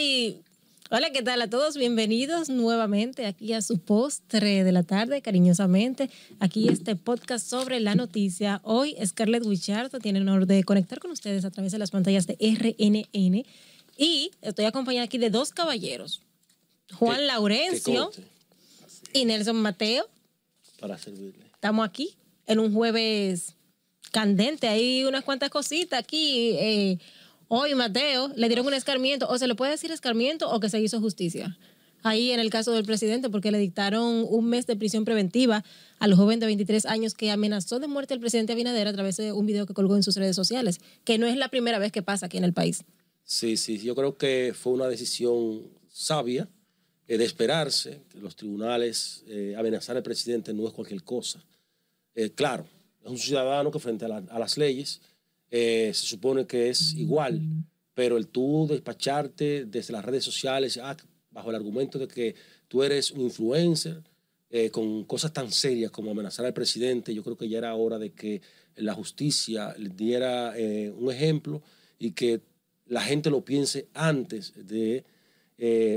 Y hola, ¿qué tal a todos? Bienvenidos nuevamente aquí a su postre de la tarde, cariñosamente. Aquí este podcast sobre la noticia. Hoy Scarlett Wichardo tiene el honor de conectar con ustedes a través de las pantallas de RNN. Y estoy acompañada aquí de dos caballeros, Juan Laurencio y Nelson Mateo. Para servirle. Estamos aquí en un jueves candente. Hay unas cuantas cositas aquí. Eh, hoy Mateo le dieron un escarmiento, o se le puede decir escarmiento o que se hizo justicia. Ahí en el caso del presidente, porque le dictaron un mes de prisión preventiva a al joven de 23 años que amenazó de muerte al presidente Abinader a través de un video que colgó en sus redes sociales, que no es la primera vez que pasa aquí en el país. Sí, sí, yo creo que fue una decisión sabia eh, de esperarse los tribunales eh, amenazar al presidente no es cualquier cosa. Eh, claro, es un ciudadano que frente a las leyes eh, se supone que es ah. igual, pero el tú despacharte desde las redes sociales ah, bajo el argumento de que tú eres un influencer, eh, con cosas tan serias como amenazar al presidente, yo creo que ya era hora de que la justicia diera eh, un ejemplo y que la gente lo piense antes de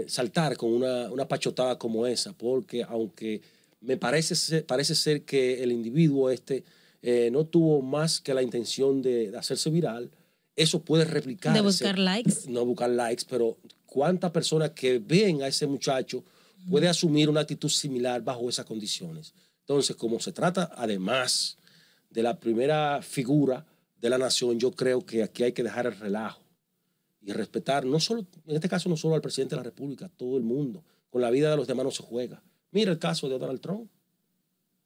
saltar con una, una, pachotada como esa, porque aunque me parece parece ser que el individuo este eh, no tuvo más que la intención de, hacerse viral, eso puede replicar De buscar likes. No buscar likes, pero cuántas personas que ven a ese muchacho puede asumir una actitud similar bajo esas condiciones. Entonces, como se trata además de la primera figura de la nación, yo creo que aquí hay que dejar el relajo y respetar, no solo, en este caso, no solo al presidente de la República, todo el mundo. Con la vida de los demás no se juega. Mira el caso de Donald Trump.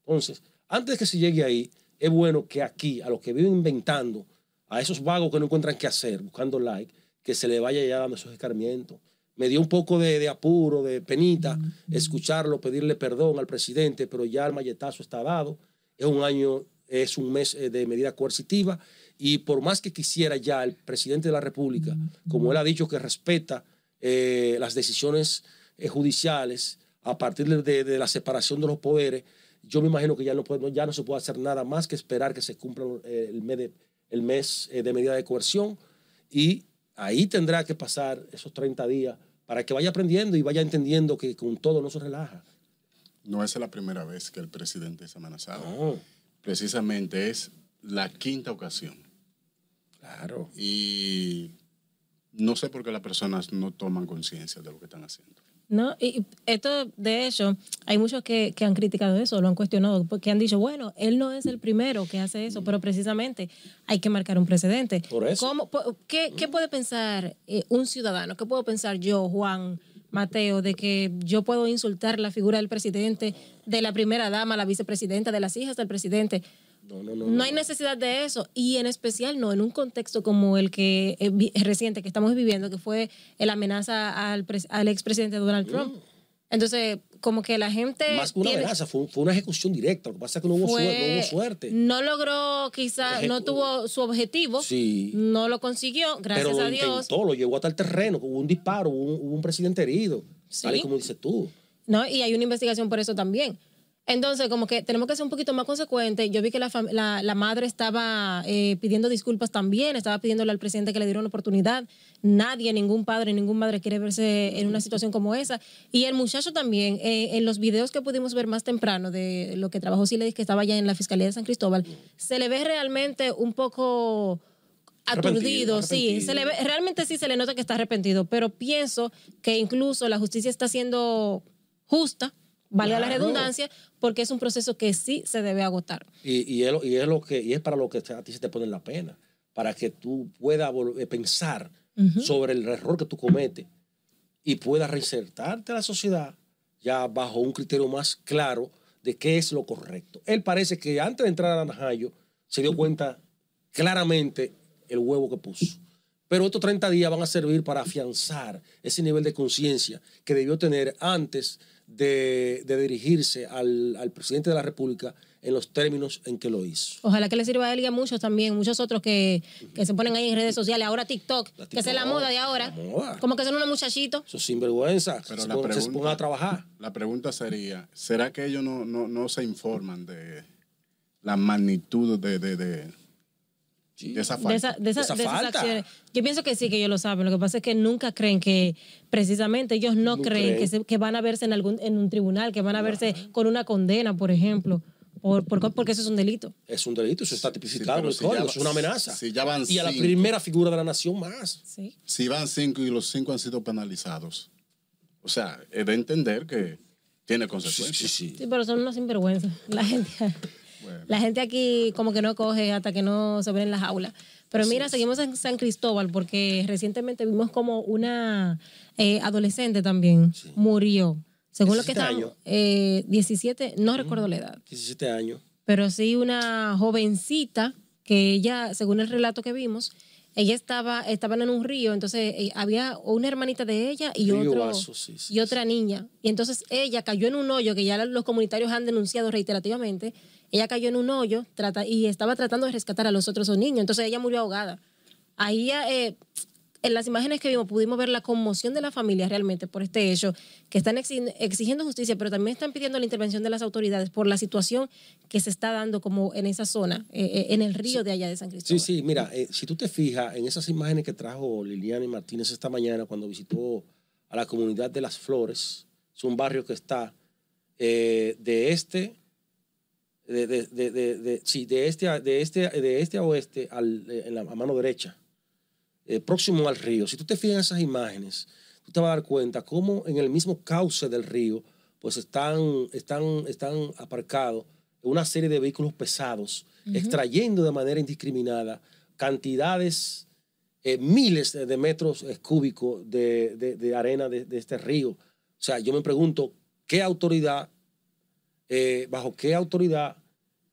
Entonces, antes que se llegue ahí, es bueno que aquí, a los que viven inventando, a esos vagos que no encuentran qué hacer, buscando like, que se le vaya ya dando esos escarmientos. Me dio un poco de, apuro, de penita, escucharlo, pedirle perdón al presidente, pero ya el malletazo está dado. Es un año, es un mes eh, de medida coercitiva y por más que quisiera ya el presidente de la República, como él ha dicho que respeta eh, las decisiones eh, judiciales a partir de la separación de los poderes, yo me imagino que ya no, se puede hacer nada más que esperar que se cumpla eh, el mes eh, de, medida de coerción y ahí tendrá que pasar esos 30 días para que vaya aprendiendo y vaya entendiendo que con todo no se relaja. No es la primera vez que el presidente es amenazado. Precisamente es la quinta ocasión. Claro. Y no sé por qué las personas no toman conciencia de lo que están haciendo. No, y esto, de hecho, hay muchos que, han criticado eso, lo han cuestionado, porque han dicho, bueno, él no es el primero que hace eso, pero precisamente hay que marcar un precedente. Por eso. ¿Cómo, qué, puede pensar eh, un ciudadano? ¿Qué puedo pensar yo, Juan, Mateo, de que yo puedo insultar la figura del presidente, de la primera dama, la vicepresidenta, de las hijas del presidente? No, hay necesidad de eso. Y en especial no, en un contexto como el que eh, reciente que estamos viviendo, que fue la amenaza al, expresidente Donald mm. Trump. Entonces, como que la gente... Más que una amenaza, fue, una ejecución directa. Lo que pasa es que no hubo, suerte, no logró quizás, no tuvo su objetivo. Sí. No lo consiguió, gracias a Dios. todo lo llevó hasta el terreno. Hubo un disparo, hubo un, presidente herido. Tal y como dices tú. No, y hay una investigación por eso también. Entonces, como que tenemos que ser un poquito más consecuentes. Yo vi que la, madre estaba eh, pidiendo disculpas también, estaba pidiéndole al presidente que le diera una oportunidad. Nadie, ningún padre, ningún madre quiere verse en una situación como esa. Y el muchacho también, eh, en los videos que pudimos ver más temprano de lo que trabajó Siledis, que estaba ya en la Fiscalía de San Cristóbal, se le ve realmente un poco aturdido, sí. Se le ve, realmente sí se le nota que está arrepentido, pero pienso que incluso la justicia está siendo justa valga la redundancia, porque es un proceso que sí se debe agotar. Y, es, lo que, es para lo que a ti se te pone la pena, para que tú puedas eh, pensar sobre el error que tú cometes y puedas reinsertarte a la sociedad ya bajo un criterio más claro de qué es lo correcto. Él parece que antes de entrar a Najayo se dio cuenta claramente el huevo que puso. Pero estos 30 días van a servir para afianzar ese nivel de conciencia que debió tener antes de, dirigirse al, presidente de la República en los términos en que lo hizo. Ojalá que le sirva a él y a muchos también, muchos otros que, se ponen ahí en redes sociales, ahora TikTok, que es la moda de ahora. Como que son unos muchachitos. Eso sinvergüenza, Pero la pregunta, a trabajar. La pregunta sería, ¿será que ellos no, se informan de la magnitud de de esa Yo pienso que sí, que ellos lo saben. Lo que pasa es que nunca creen que, precisamente, ellos no, creen, Que, van a verse en, algún, en un tribunal, que van a verse con una condena, por ejemplo. Por, por, porque eso es un delito. Es un delito, eso está tipificado es una amenaza. y a la primera figura de la nación más. Si van cinco y los cinco han sido penalizados. O sea, es de entender que tiene consecuencias. Sí, sí, sí. pero son unos sinvergüenzas. La gente. La gente aquí como que no coge hasta que no se ven las aulas. Pero mira, seguimos en San Cristóbal porque recientemente vimos como una eh, adolescente también murió. Según lo que está. 17, eh, no recuerdo la mm, edad. 17 años. Pero sí una jovencita que ella, según el relato que vimos, ella estaba, estaban en un río, entonces eh, había una hermanita de ella y, y otra niña. Y entonces ella cayó en un hoyo que ya los comunitarios han denunciado reiterativamente. Ella cayó en un hoyo trata, y estaba tratando de rescatar a los otros niños. Entonces ella murió ahogada. Ahí eh, en las imágenes que vimos pudimos ver la conmoción de la familia realmente por este hecho, que están exigiendo justicia, pero también están pidiendo la intervención de las autoridades por la situación que se está dando como en esa zona, eh, eh, en el río de allá de San Cristóbal. Sí, sí, mira, eh, si tú te fijas en esas imágenes que trajo Liliana y Martínez esta mañana cuando visitó a la comunidad de Las Flores, es un barrio que está de este de, de, de, sí, de este a, de este de este a oeste en la a mano derecha eh, próximo al río. Si tú te fijas en esas imágenes, tú te vas a dar cuenta cómo en el mismo cauce del río, pues están, están, están aparcados una serie de vehículos pesados, extrayendo de manera indiscriminada cantidades, eh, miles de, metros eh, cúbicos de, arena de, este río. O sea, yo me pregunto, ¿qué autoridad, bajo qué autoridad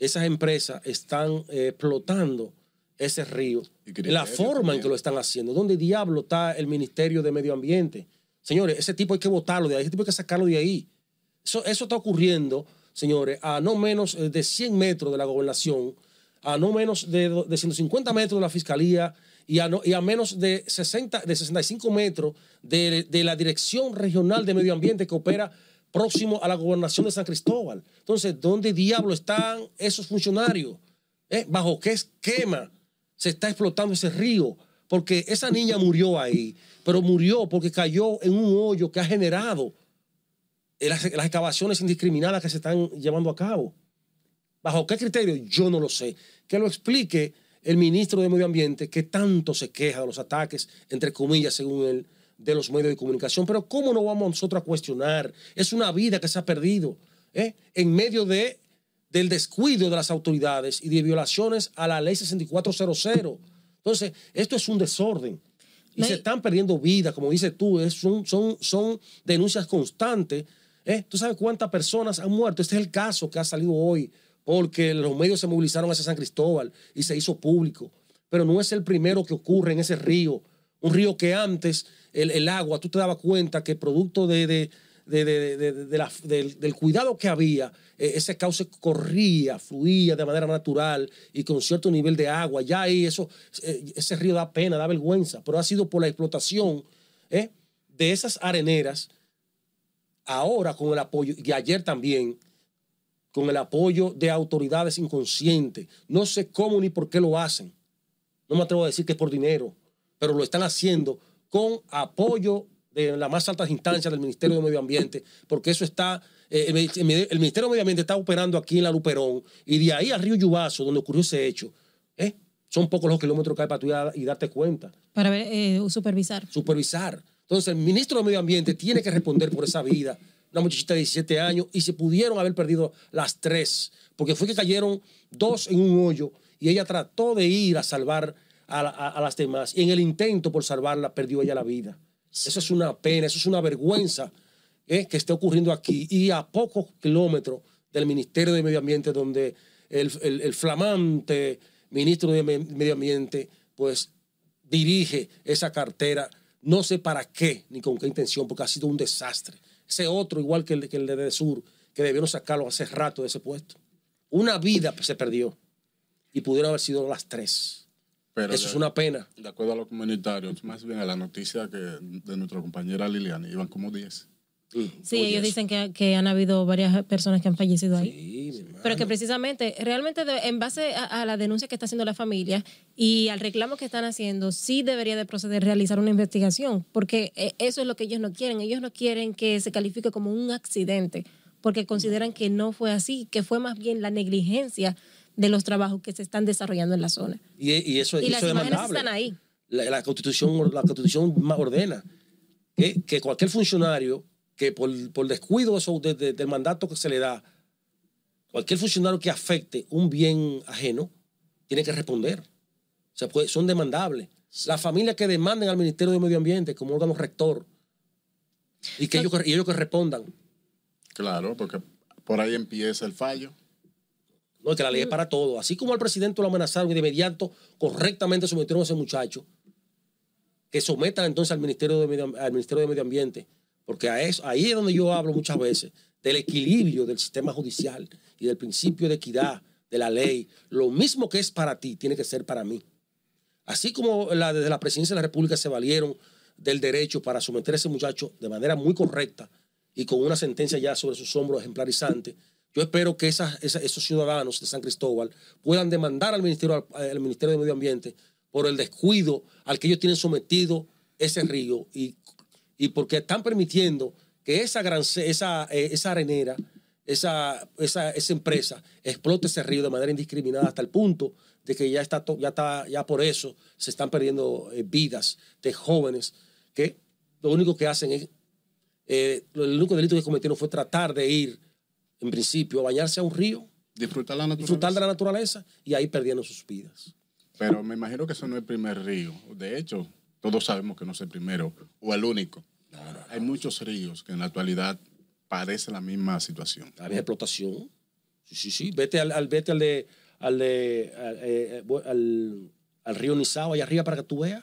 esas empresas están explotando ese río, la forma en que lo están haciendo, dónde diablo está el Ministerio de Medio Ambiente. Señores, ese tipo hay que votarlo de ahí, ese tipo hay que sacarlo de ahí. Eso, está ocurriendo, señores, a no menos eh, de 100 metros de la gobernación, a no menos de, 150 metros de la fiscalía y a, y a menos de, 60, de 65 metros de, la Dirección Regional de Medio Ambiente que opera próximo a la gobernación de San Cristóbal. Entonces, ¿dónde diablo están esos funcionarios? ¿Eh? ¿Bajo qué esquema? se está explotando ese río, porque esa niña murió ahí, pero murió porque cayó en un hoyo que ha generado las, excavaciones indiscriminadas que se están llevando a cabo. ¿Bajo qué criterio? Yo no lo sé. Que lo explique el ministro de Medio Ambiente, que tanto se queja de los ataques, entre comillas, según él, de los medios de comunicación. Pero ¿cómo no vamos nosotros a cuestionar? Es una vida que se ha perdido ¿eh? en medio de del descuido de las autoridades y de violaciones a la ley 6400. Entonces, esto es un desorden. Y se están perdiendo vidas, como dices tú, son, son denuncias constantes. ¿eh? ¿Tú sabes cuántas personas han muerto? Este es el caso que ha salido hoy, porque los medios se movilizaron hacia San Cristóbal y se hizo público. Pero no es el primero que ocurre en ese río. Un río que antes el, agua, tú te dabas cuenta que producto de, del cuidado que había, e-, ese cauce corría, fluía de manera natural y con cierto nivel de agua. Ya ahí eso, e, ese río da pena, da vergüenza, pero ha sido por la explotación ¿eh? de esas areneras, ahora con el apoyo, y ayer también, con el apoyo de autoridades inconscientes. No sé cómo ni por qué lo hacen. No me atrevo a decir que es por dinero, pero lo están haciendo con apoyo en las más altas instancias del Ministerio de Medio Ambiente, porque eso está, eh, el, Ministerio de Medio Ambiente está operando aquí en la Luperón, y de ahí a Río Yubazo, donde ocurrió ese hecho, ¿eh? son pocos los kilómetros que hay para tú y darte cuenta. Para eh, supervisar. Supervisar. Entonces, el ministro de Medio Ambiente tiene que responder por esa vida. Una muchachita de 17 años y se pudieron haber perdido las tres, porque fue que cayeron dos en un hoyo y ella trató de ir a salvar a, a las demás. Y en el intento por salvarla perdió ella la vida. Eso es una pena, eso es una vergüenza ¿eh? que esté ocurriendo aquí y a pocos kilómetros del Ministerio de Medio Ambiente, donde el, flamante ministro de Medio Ambiente, pues dirige esa cartera, no sé para qué ni con qué intención, porque ha sido un desastre. Ese otro, igual que el, que el de Sur, que debieron sacarlo hace rato de ese puesto. Una vida se perdió y pudieron haber sido las tres. Eso es una pena. De acuerdo a los comunitarios, más bien a la noticia de nuestra compañera Liliana, iban como 10. Mm. Sí, ellos dicen que, han habido varias personas que han fallecido ahí. Pero que precisamente, realmente en base a, a, la denuncia que está haciendo la familia y al reclamo que están haciendo, sí debería de proceder a realizar una investigación, porque eh, eso es lo que ellos no quieren. Ellos no quieren que se califique como un accidente, porque consideran que no fue así, que fue más bien la negligencia de los trabajos que se están desarrollando en la zona. Y, eso, las imágenes están ahí. La, constitución, la constitución más ordena que, cualquier funcionario que por, descuido del mandato que se le da, cualquier funcionario que afecte un bien ajeno, tiene que responder. O sea, pues, son demandables. Las familias que demanden al Ministerio de Medio Ambiente como órgano rector y que ellos, y ellos que respondan. Claro, porque por ahí empieza el fallo que la ley es para todo. Así como al presidente lo amenazaron y de inmediato correctamente sometieron a ese muchacho, que sometan entonces al Ministerio de Medio, al Ministerio de Medio Ambiente. Porque ahí es donde yo hablo muchas veces, del equilibrio del sistema judicial y del principio de equidad de la ley. Lo mismo que es para ti, tiene que ser para mí. Así como la, desde la presidencia de la República se valieron del derecho para someter a ese muchacho de manera muy correcta y con una sentencia ya sobre sus hombros ejemplarizante, yo espero que esos ciudadanos de San Cristóbal puedan demandar al Ministerio, al, Ministerio de Medio Ambiente por el descuido al que ellos tienen sometido ese río y, y porque están permitiendo que esa, gran, esa, eh, esa arenera, esa, esa, empresa explote ese río de manera indiscriminada hasta el punto de que ya está, ya está, ya por eso se están perdiendo eh, vidas de jóvenes que lo único que hacen es, eh, el único delito que cometieron fue tratar de ir en principio, bañarse a un río. Disfrutar de la naturaleza y ahí perdiendo sus vidas. Pero me imagino que eso no es el primer río. De hecho, todos sabemos que no es el primero o el único. Hay muchos ríos que en la actualidad padecen la misma situación. ¿La explotación. Sí, sí, sí. Vete al, al eh, eh, al, al, río Nizao, allá arriba, para que tú veas.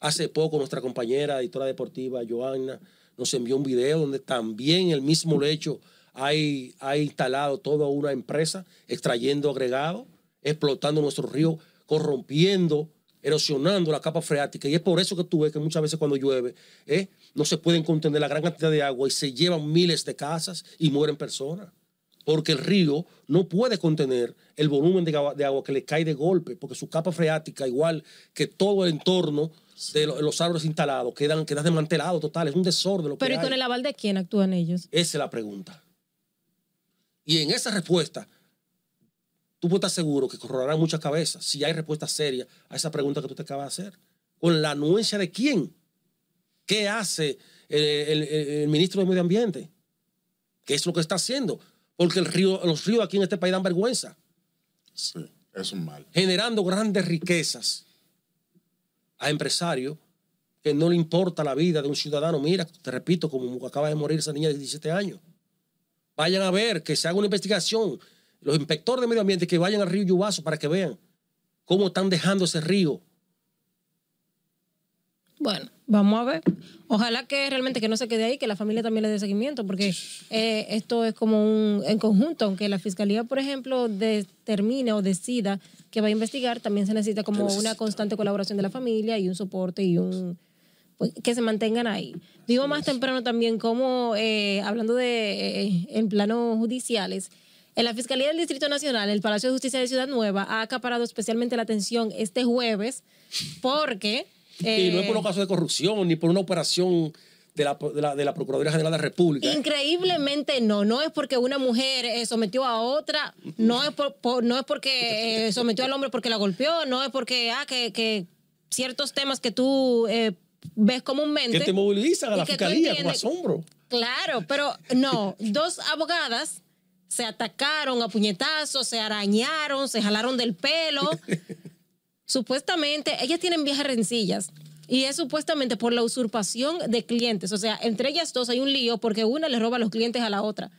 Hace poco nuestra compañera editora deportiva, Joana, nos envió un video donde también el mismo lecho hay, ha instalado toda una empresa extrayendo agregado, explotando nuestro río, corrompiendo, erosionando la capa freática. Y es por eso que tú ves que muchas veces cuando llueve eh, no se pueden contener la gran cantidad de agua y se llevan miles de casas y mueren personas. Porque el río no puede contener el volumen de, agua que le cae de golpe, porque su capa freática, igual que todo el entorno, de los árboles instalados, quedan, quedan desmantelados total, es un desorden. Pero ¿y con el aval de quién actúan ellos? Esa es la pregunta. Y en esa respuesta, tú puedes seguro que corroborarán muchas cabezas si hay respuesta seria a esa pregunta que tú te acabas de hacer. ¿Con la anuencia de quién? ¿Qué hace eh, el, ministro de Medio Ambiente? ¿Qué es lo que está haciendo? Porque el río, los ríos aquí en este país dan vergüenza. Sí, es un mal. Generando grandes riquezas a empresarios que no le importa la vida de un ciudadano. Mira, te repito, como acaba de morir esa niña de 17 años. Vayan a ver, que se haga una investigación. Los inspectores de medio ambiente que vayan al río Yubazo para que vean cómo están dejando ese río. Bueno, vamos a ver. Ojalá que realmente que no se quede ahí, que la familia también le dé seguimiento, porque eh, esto es como un en conjunto, aunque la fiscalía, por ejemplo, determine o decida que va a investigar, también se necesita como una constante colaboración de la familia y un soporte y un pues, que se mantengan ahí. Digo más temprano también como, eh, hablando de eh, en planos judiciales, en la Fiscalía del Distrito Nacional, el Palacio de Justicia de Ciudad Nueva ha acaparado especialmente la atención este jueves porque... y no es por eh, un caso de corrupción ni por una operación de la, de, la, Procuraduría General de la República. Increíblemente no, no es porque una mujer sometió a otra, no es, no es porque sometió al hombre porque la golpeó, no es porque, ah, que, ciertos temas que tú ves comúnmente. Que te movilizan a la fiscalía con asombro. Claro, pero no, dos abogadas se atacaron a puñetazos, se arañaron, se jalaron del pelo. supuestamente, ellas tienen viejas rencillas. Y es supuestamente por la usurpación de clientes. O sea, entre ellas dos hay un lío porque una le roba los clientes a la otra.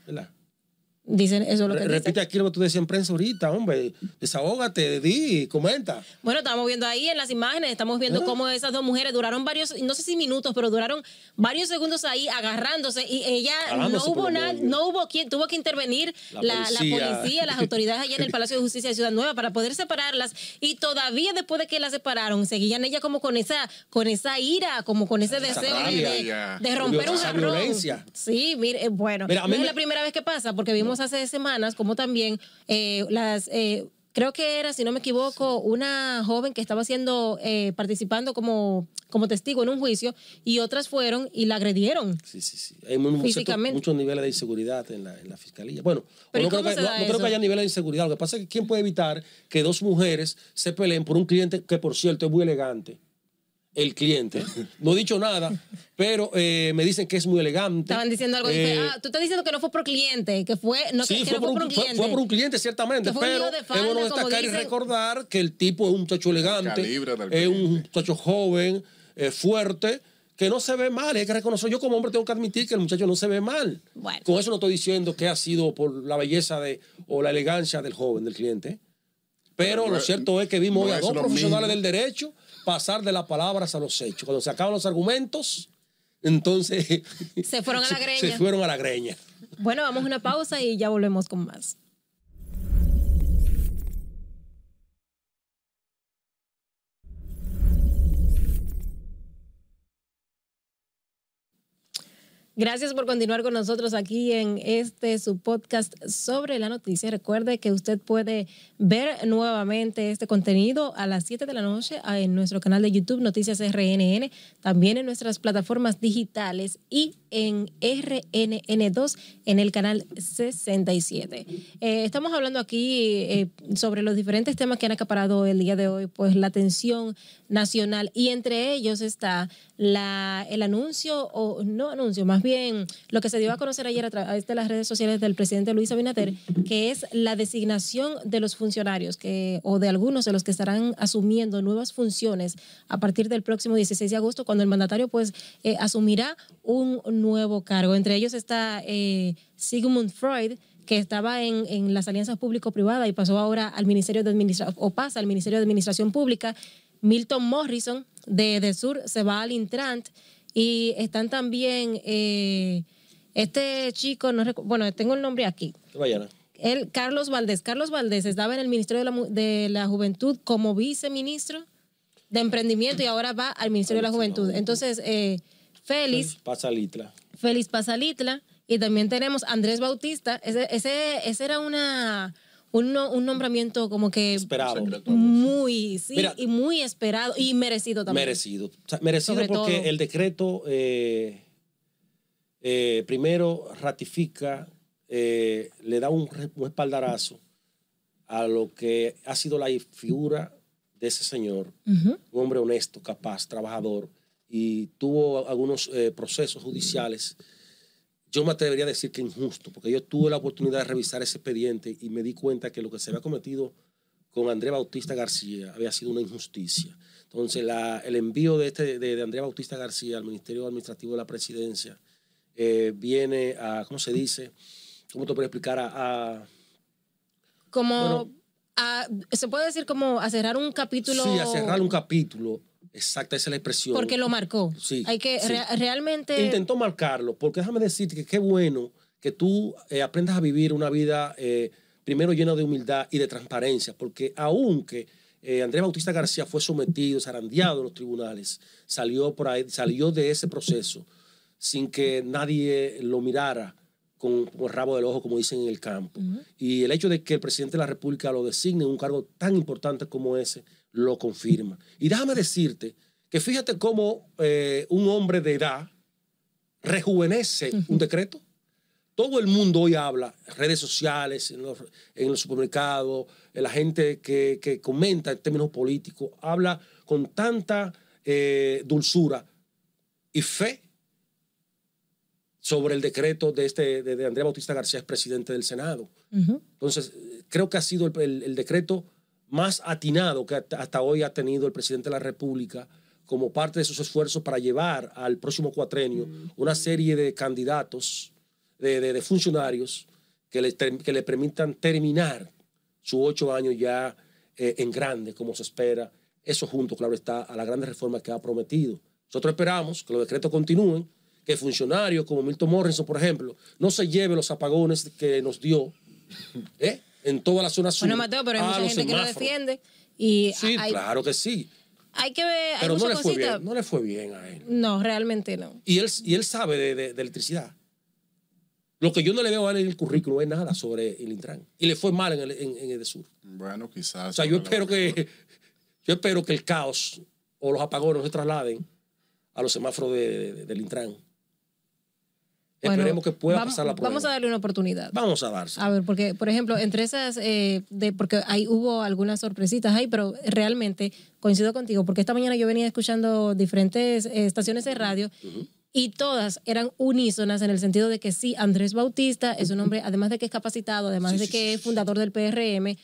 Dicen eso lo que Repite aquí lo que tú decías en prensa ahorita, hombre. Desahógate, di, comenta. Bueno, estamos viendo ahí en las imágenes, estamos viendo ah. cómo esas dos mujeres duraron varios, no sé si minutos, pero duraron varios segundos ahí agarrándose y ella no hubo nada, no hubo quien, tuvo que intervenir la, policía. las autoridades allá en el Palacio de Justicia de Ciudad Nueva para poder separarlas y todavía después de que las separaron, seguían ella como con esa, con esa ira, como con ese deseo de, romper un jarrón. Sí, mire, eh, bueno, es la primera vez que pasa porque vimos hace semanas, como también eh, las... Eh, creo que era, si no me equivoco, una joven que estaba siendo, eh, participando como, como testigo en un juicio y otras fueron y la agredieron. Sí, sí, sí. Hay muchos niveles de inseguridad en la, en la fiscalía. Bueno, creo que, no creo que haya niveles de inseguridad. Lo que pasa es que ¿quién puede evitar que dos mujeres se peleen por un cliente que, por cierto, es muy elegante? el cliente. No he dicho nada, pero eh, me dicen que es muy elegante. Estaban diciendo algo. Eh, ah, tú estás diciendo que no fue por cliente, que fue. No, fue, por un, cliente. Fue, por un cliente, ciertamente. pero es bueno destacar y recordar que el tipo es un muchacho elegante, es un muchacho joven, eh, fuerte. Que no se ve mal, hay que reconocer. Yo, como hombre, tengo que admitir que el muchacho no se ve mal. Con eso no estoy diciendo que ha sido por la belleza de, o la elegancia del joven, del cliente. Pero, lo cierto es que vimos hoy a dos profesionales del derecho pasar de las palabras a los hechos. Cuando se acaban los argumentos, entonces... Se fueron a la greña. Se fueron a la greña. Bueno, vamos a una pausa y ya volvemos con más. Gracias por continuar con nosotros aquí en este su podcast sobre la noticia. Recuerde que usted puede ver nuevamente este contenido a las 7 de la noche ah, en nuestro canal de YouTube Noticias RNN, también en nuestras plataformas digitales y en RNN2 en el canal 67. Eh, estamos hablando aquí eh, sobre los diferentes temas que han acaparado el día de hoy, pues la atención nacional y entre ellos está la, el anuncio o no anuncio, más bien bien lo que se dio a conocer ayer a través de las redes sociales del presidente Luis Abinader, que es la designación de los funcionarios que, o de algunos de los que estarán asumiendo nuevas funciones a partir del próximo 16 de agosto, cuando el mandatario pues eh, asumirá un nuevo cargo. Entre ellos está eh, Sigmund Freud, que estaba en, las alianzas público-privadas y pasó ahora al Ministerio de Administración, o pasa al Ministerio de Administración Pública. Milton Morrison de, de Sur se va al Intrant y están también eh, este chico, no bueno, tengo el nombre aquí. El, Carlos Valdés. Carlos Valdés estaba en el Ministerio de la, Juventud como viceministro de Emprendimiento y ahora va al Ministerio de la Juventud. Entonces, eh, Félix. Félix Pasalitla. Félix Pasalitla. Y también tenemos Andrés Bautista. ese, ese era una un, nombramiento como que esperado. muy y muy esperado y merecido también. Merecido. merecido porque el decreto eh, eh, primero ratifica, eh, le da un, espaldarazo a lo que ha sido la figura de ese señor, un hombre honesto, capaz, trabajador, y tuvo algunos procesos judiciales yo me atrevería a decir que injusto, porque yo tuve la oportunidad de revisar ese expediente y me di cuenta que lo que se había cometido con Andrés Bautista García había sido una injusticia. Entonces, el envío de, este, de, Andrés Bautista García al Ministerio Administrativo de la Presidencia eh, viene a, ¿cómo se dice? ¿Cómo te puedo explicar? A, se puede decir como a cerrar un capítulo. Sí, a cerrar un capítulo. Exacta, esa es la expresión. Porque lo marcó. Sí. Hay que realmente. Intentó marcarlo, porque déjame decirte que qué bueno que tú eh, aprendas a vivir una vida eh, primero llena de humildad y de transparencia, porque aunque eh, Andrés Bautista García fue sometido, zarandeado en los tribunales, salió, por ahí, salió de ese proceso sin que nadie lo mirara con, el rabo del ojo, como dicen en el campo. Y el hecho de que el presidente de la República lo designe en un cargo tan importante como ese, lo confirma. Y déjame decirte que fíjate cómo eh, un hombre de edad rejuvenece un decreto. Todo el mundo hoy habla, redes sociales, en los, supermercado supermercados, eh, la gente que, comenta en términos políticos, habla con tanta eh, dulzura y fe sobre el decreto de, este, de, Andrea Bautista García, presidente del Senado. Entonces, creo que ha sido el decreto más atinado que hasta hoy ha tenido el presidente de la República como parte de sus esfuerzos para llevar al próximo cuatrenio mm. una serie de candidatos, de, funcionarios que le, que le, permitan terminar su ocho años ya eh, en grande, como se espera. Eso junto, claro está, a la gran reforma que ha prometido. Nosotros esperamos que los decretos continúen, que funcionarios como Milton Morrison, por ejemplo, no se lleven los apagones que nos dio. ¿eh? en toda la zona sur. Bueno, Mateo, pero hay ah, mucha gente que lo defiende. sí, claro que sí. Hay que ver. Pero hay no, le fue bien, no le fue bien a él. No, realmente no. Y él, y él sabe de, de, electricidad. Lo que yo no le veo a en el currículo es nada sobre el Intran. Y le fue mal en el, en, el de Sur. Bueno, quizás. O sea, yo espero, que, yo espero que el caos o los apagones se trasladen a los semáforos del Intran. Esperemos que pueda pasar la Vamos a darle una oportunidad. Vamos a darse. A ver, porque, por ejemplo, entre esas, eh, de, porque ahí hubo algunas sorpresitas ahí, pero realmente coincido contigo, porque esta mañana yo venía escuchando diferentes eh, estaciones de radio y todas eran unísonas en el sentido de que sí, Andrés Bautista es un hombre, además de que es capacitado, además de que es fundador del PRM,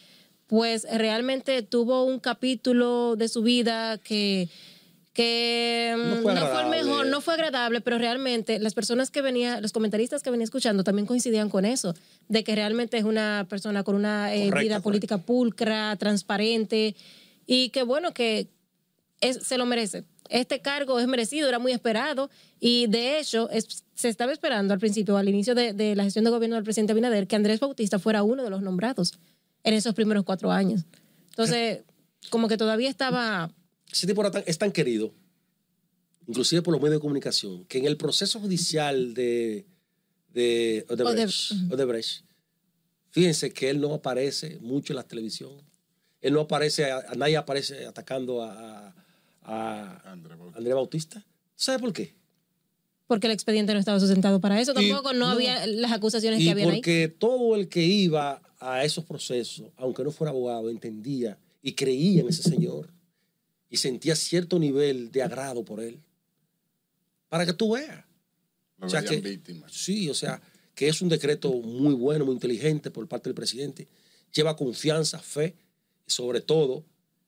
pues realmente tuvo un capítulo de su vida que que mm, no fue, el mejor, no fue agradable, pero realmente las personas que venía, los comentaristas que venía escuchando también coincidían con eso, de que realmente es una persona con una eh, vida política pulcra, transparente y que bueno, que se lo merece. Este cargo es merecido, era muy esperado y de hecho se estaba esperando al principio, al inicio de, la gestión de gobierno del presidente Abinader, que Andrés Bautista fuera uno de los nombrados en esos primeros cuatro años. Entonces, como que todavía estaba ese tipo tan, es tan querido, inclusive por los medios de comunicación, que en el proceso judicial de, de Odebrecht, fíjense que él no aparece mucho en la televisión. Él no aparece, nadie aparece atacando a, a André Bautista. ¿Sabe por qué? Porque el expediente no estaba sustentado para eso, tampoco no, había las acusaciones que habían Porque todo el que iba a esos procesos, aunque no fuera abogado, entendía y creía en ese señor y sentía cierto nivel de agrado por él. Para que tú veas. o sea, que, Sí, o sea, que es un decreto muy bueno, muy inteligente por parte del presidente. Lleva confianza, fe y sobre todo,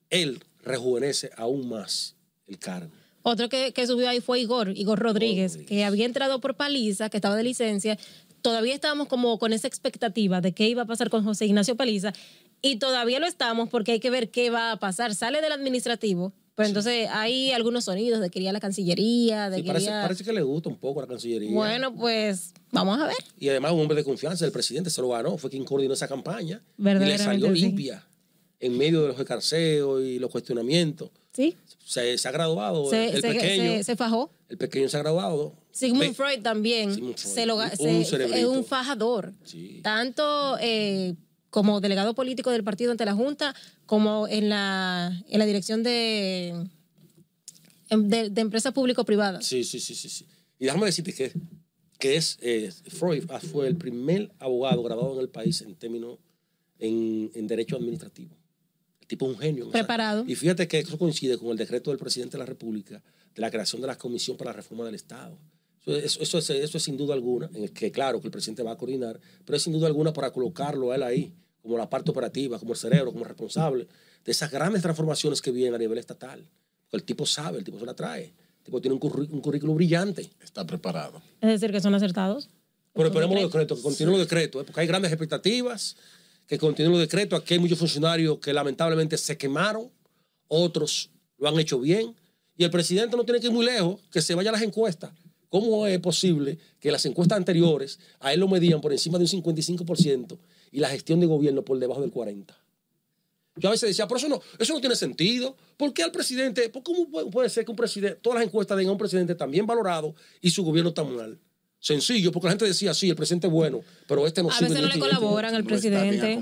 él rejuvenece aún más el cargo. Otro que, subió ahí fue Igor, Igor Rodríguez, Rodríguez, que había entrado por paliza, que estaba de licencia. Todavía estábamos como con esa expectativa de qué iba a pasar con José Ignacio Paliza y todavía lo estamos porque hay que ver qué va a pasar. Sale del administrativo, pero entonces hay algunos sonidos de quería la Cancillería, de parece, parece, que le gusta un poco la Cancillería. Bueno, pues vamos a ver. Y además un hombre de confianza, el presidente se lo ganó, fue quien coordinó esa campaña. y le salió limpia en medio de los escarceos y los cuestionamientos. Sí. Se, ha graduado se, el pequeño. Se, fajó. El pequeño se ha graduado. Sigmund Freud también. Se Lo, es un fajador. Sí. Tanto... Eh, como delegado político del partido ante la Junta, como en la, en la dirección de, em, de, empresas público-privadas. Sí, sí, sí, sí, Y déjame decirte que, que es, eh, Freud fue el primer abogado graduado en el país en términos en, en derecho administrativo. El tipo es un genio. Preparado. Y fíjate que eso coincide con el decreto del presidente de la República de la creación de la Comisión para la Reforma del Estado. Eso, eso, es, eso es sin duda alguna, en el que claro que el presidente va a coordinar, pero es sin duda alguna para colocarlo a él ahí como la parte operativa, como el cerebro, como responsable de esas grandes transformaciones que vienen a nivel estatal. El tipo sabe, el tipo se la trae, el tipo tiene un, currículo brillante. Está preparado. Es decir, que son acertados. Pero esperemos los decretos, que continúen los decretos, ¿eh? porque hay grandes expectativas, que continúen los decretos. Aquí hay muchos funcionarios que lamentablemente se quemaron, otros lo han hecho bien, y el presidente no tiene que ir muy lejos, que se vaya a las encuestas. ¿Cómo es posible que las encuestas anteriores a él lo medían por encima de un 55% y la gestión de gobierno por debajo del 40. Yo a veces decía, pero eso no, eso no tiene sentido. ¿Por qué al presidente? ¿Cómo puede ser que un presidente, todas las encuestas den a un presidente tan bien valorado y su gobierno tan mal? Sencillo, porque la gente decía, sí, el presidente es bueno, pero este no A veces no este le colaboran al presidente.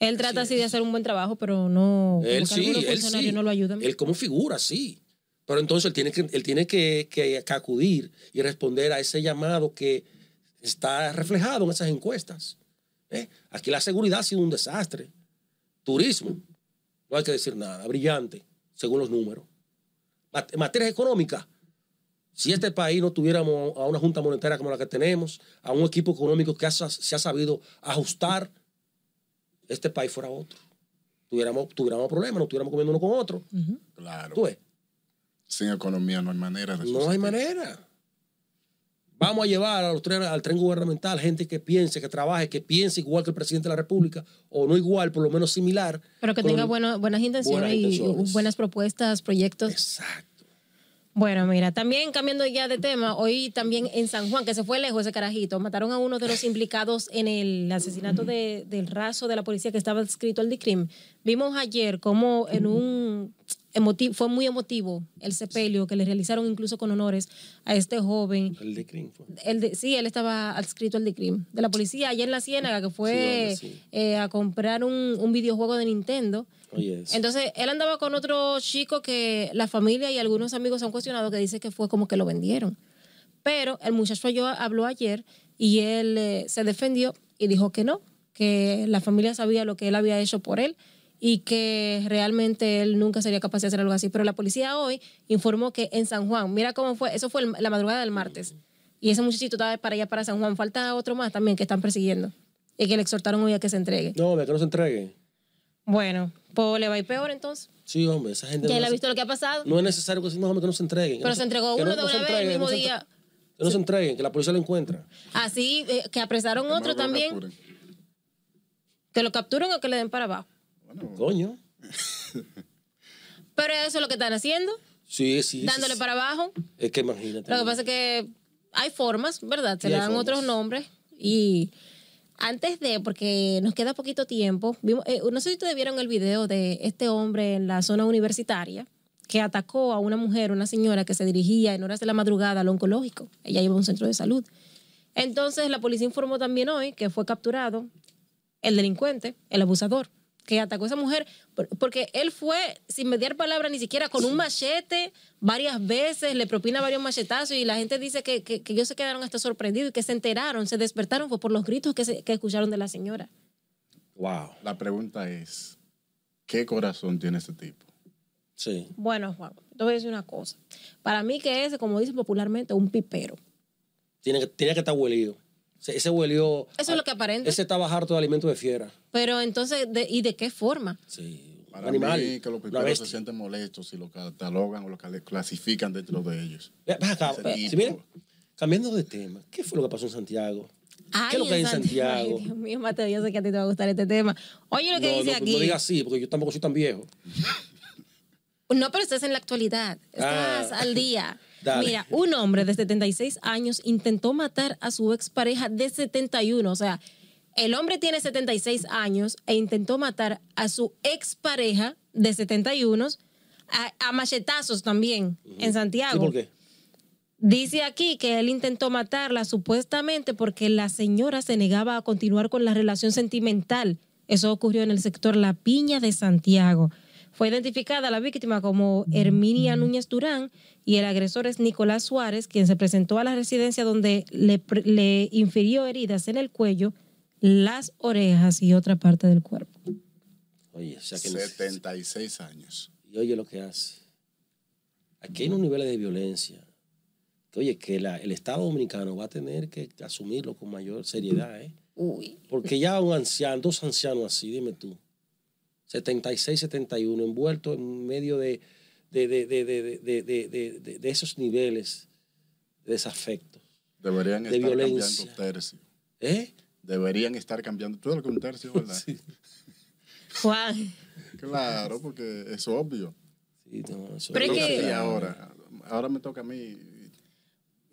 Él trata así, de hacer un buen trabajo, pero no. Él sí, él sí. No lo ayudan. Él como figura, sí. Pero entonces él tiene que, él tiene que acudir y responder a ese llamado que está reflejado en esas encuestas. ¿Eh? Aquí la seguridad ha sido un desastre. Turismo, no hay que decir nada, brillante, según los números. En materias económicas, si este país no tuviéramos a una junta monetaria como la que tenemos, a un equipo económico que se ha sabido ajustar, este país fuera otro. Tuviéramos, tuviéramos problemas, no estuviéramos comiendo uno con otro. Claro. Sin economía no hay manera de No hay manera. Vamos a llevar a los al tren gubernamental gente que piense, que trabaje, que piense igual que el presidente de la República, o no igual, por lo menos similar. Pero que tenga buenas, intenciones buenas, intenciones y buenas propuestas, proyectos. Exacto. Bueno, mira, también cambiando ya de tema, hoy también en San Juan, que se fue lejos ese carajito, mataron a uno de los implicados en el asesinato del raso de la policía que estaba adscrito al DICRIM. Vimos ayer cómo en un fue muy emotivo el sepelio que le realizaron incluso con honores a este joven. El de CRIM sí, él estaba adscrito al de CRIM, de la policía ayer en la Ciénaga, que fue eh, a comprar un, videojuego de Nintendo. Oh, Entonces, él andaba con otro chico que la familia y algunos amigos han cuestionado que dice que fue como que lo vendieron. Pero el muchacho yo habló ayer y él eh, se defendió y dijo que no, que la familia sabía lo que él había hecho por él y que realmente él nunca sería capaz de hacer algo así. Pero la policía hoy informó que en San Juan, mira cómo fue, eso fue la madrugada del martes, y ese muchachito estaba para allá, para San Juan. Falta otro más también que están persiguiendo y que le exhortaron hoy a que se entregue. No, hombre, que no se entregue. Bueno, pues le va a ir peor entonces. Sí, hombre, esa gente. Ya le ha visto lo que ha pasado. No es necesario que, no, hombre, que no se entreguen. Pero se entregó uno de una vez el mismo día. Que no se entreguen, que la policía lo encuentra. Así, ah, eh, que apresaron otro también. que lo capturen o que le den para abajo. Coño. Pero eso es lo que están haciendo. Sí, sí. Dándole para abajo. Es que imagínate. Lo que pasa es que hay formas, ¿verdad? Se le dan otros nombres. Y antes de, porque nos queda poquito tiempo, vimos, eh, no sé si ustedes vieron el video de este hombre en la zona universitaria que atacó a una mujer, una señora que se dirigía en horas de la madrugada al oncológico. Ella lleva a un centro de salud. Entonces la policía informó también hoy que fue capturado el delincuente, el abusador que atacó a esa mujer, porque él fue, sin mediar palabra ni siquiera, con un machete varias veces, le propina varios machetazos y la gente dice que, ellos se quedaron hasta sorprendidos y que se enteraron, se despertaron, fue por los gritos que, escucharon de la señora. Wow. La pregunta es, ¿qué corazón tiene ese tipo? Sí. Bueno, Juan, te voy a decir una cosa. Para mí que es, como dicen popularmente, un pipero. Tiene que, tiene que estar huelido. Ese huele. Eso es lo que aparenta. Ese estaba harto de alimento de fiera. Pero entonces, ¿y de qué forma? Sí. Para mí, que los piperos se sienten molestos si lo catalogan o lo clasifican dentro de ellos. Acá, sí, cambiando de tema, ¿qué fue lo que pasó en Santiago? ¿Qué es lo que hay en Santiago? Dios mío, Mateo, yo sé que a ti te va a gustar este tema. Oye lo que dice aquí. No digas así, porque yo tampoco soy tan viejo. no, pero estás en la actualidad. Ah. Estás al día. Mira, un hombre de 76 años intentó matar a su expareja de 71. O sea, el hombre tiene 76 años e intentó matar a su expareja de 71 a, machetazos también en Santiago. ¿Y por qué? Dice aquí que él intentó matarla supuestamente porque la señora se negaba a continuar con la relación sentimental. Eso ocurrió en el sector La Piña de Santiago. Fue identificada la víctima como Herminia Núñez Durán y el agresor es Nicolás Suárez, quien se presentó a la residencia donde le, infirió heridas en el cuello, las orejas y otra parte del cuerpo. Oye, o que 76 años. Y oye lo que hace. Aquí hay un niveles de violencia. oye, que el Estado dominicano va a tener que asumirlo con mayor seriedad, ¿eh? Uy. Porque ya un anciano, dos ancianos así, dime tú, 76-71, envuelto en medio de, de, de, de esos niveles de violencia. Deberían estar cambiando tercio. ¿Eh? Deberían estar cambiando todo lo que un tercio, ¿verdad? Juan. Claro, porque es obvio. Sí, Pero es ahora, ahora me toca a mí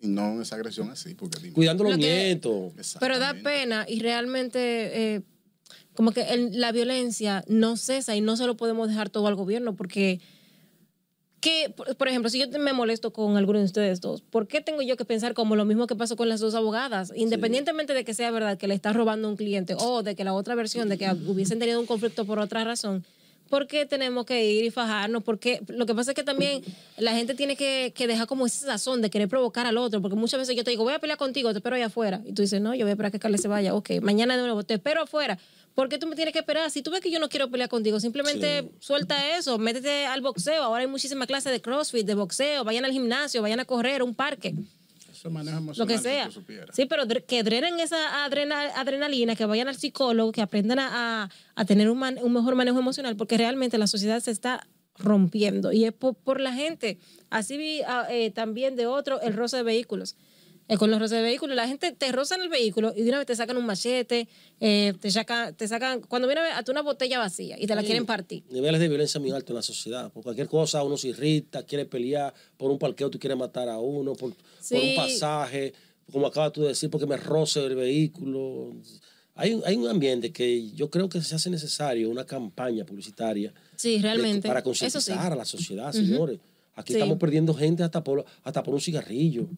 y no esa agresión así. Porque, Cuidando los nietos. pero da pena y realmente como que la violencia no cesa y no se lo podemos dejar todo al gobierno porque que, por ejemplo, si yo me molesto con alguno de ustedes dos, ¿por qué tengo yo que pensar como lo mismo que pasó con las dos abogadas? Independientemente de que sea verdad que le está robando un cliente o de que la otra versión, de que hubiesen tenido un conflicto por otra razón, ¿por qué tenemos que ir y fajarnos? Porque lo que pasa es que también la gente tiene que, que, dejar como esa sazón de querer provocar al otro, porque muchas veces yo te digo, voy a pelear contigo, te espero allá afuera. Y tú dices, no, yo voy a esperar que Carlos se vaya. Ok, mañana de nuevo, te espero afuera. ¿Por qué tú me tienes que esperar? Si tú ves que yo no quiero pelear contigo, simplemente suelta eso, métete al boxeo. Ahora hay muchísimas clases de CrossFit, de boxeo, vayan al gimnasio, vayan a correr, un parque. Eso maneja Lo que sea. sí, pero que drenen esa adrenalina, que vayan al psicólogo, que aprendan a, tener un, mejor manejo emocional, porque realmente la sociedad se está rompiendo y es por, la gente. Así vi ah, eh, también de otro el roce de vehículos. Es eh, con los roces de vehículos. La gente te roza en el vehículo y de una vez te sacan un machete, eh, te, saca, te sacan, cuando viene ti una botella vacía y te la quieren partir. Niveles de violencia muy altos en la sociedad. Por cualquier cosa uno se irrita, quiere pelear, por un parqueo tú quieres matar a uno, por, un pasaje, como acabas tú de decir, porque me roce el vehículo. Hay, un ambiente que yo creo que se hace necesario una campaña publicitaria. Sí, realmente. para concientizar a la sociedad, señores. Aquí estamos perdiendo gente hasta por, hasta por un cigarrillo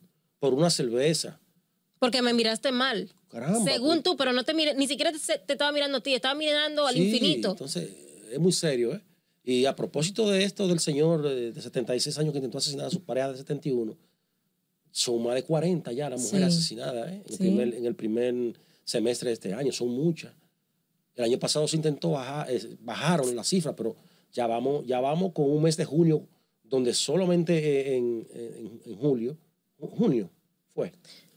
por una cerveza. Porque me miraste mal. Pues. Según tú, pero no te miré, ni siquiera te, estaba mirando a ti, estaba mirando al infinito. Entonces, es muy serio, ¿eh? Y a propósito de esto, del señor eh, de 76 años que intentó asesinar a su pareja de 71, son más de 40 ya las mujeres asesinadas ¿eh? en, el primer, semestre de este año, son muchas. El año pasado se intentó bajar, bajaron las cifras, pero ya vamos, ya vamos con un mes de junio donde solamente eh, en julio junio fue.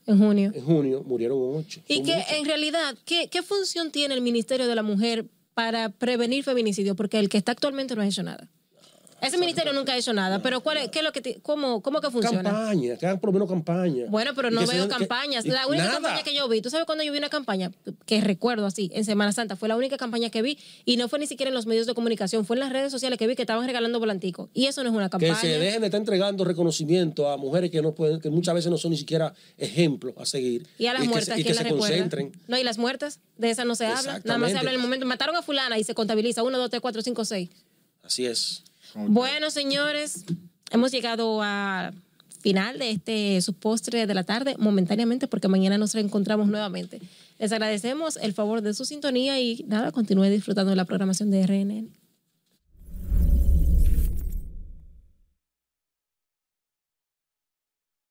En junio. En junio murieron ocho. Y que en realidad, ¿qué, ¿qué función tiene el Ministerio de la Mujer para prevenir feminicidio? Porque el que está actualmente no ha hecho nada. Ese ministerio nunca ha hecho nada, pero ¿cuál lo que cómo, que funciona? Campaña, que hagan por lo menos campaña. Bueno, pero no veo campañas. la única campaña que yo vi, tú sabes cuando yo vi una campaña, que recuerdo así, en Semana Santa, fue la única campaña que vi y no fue ni siquiera en los medios de comunicación, fue en las redes sociales que vi que estaban regalando volanticos. Y eso no es una campaña. Que se dejen de estar entregando reconocimiento a mujeres que no pueden, que muchas veces no son ni siquiera ejemplos a seguir. Y a las muertas, que, se concentren. No, y las muertas, de esas no se habla, nada más se habla en el momento. Mataron a fulana y se contabiliza, uno, dos, tres, cuatro, cinco, seis. Así es. Bueno, señores, hemos llegado a final de este su postre de la tarde momentáneamente porque mañana nos reencontramos nuevamente. Les agradecemos el favor de su sintonía y nada, continúe disfrutando de la programación de RNN.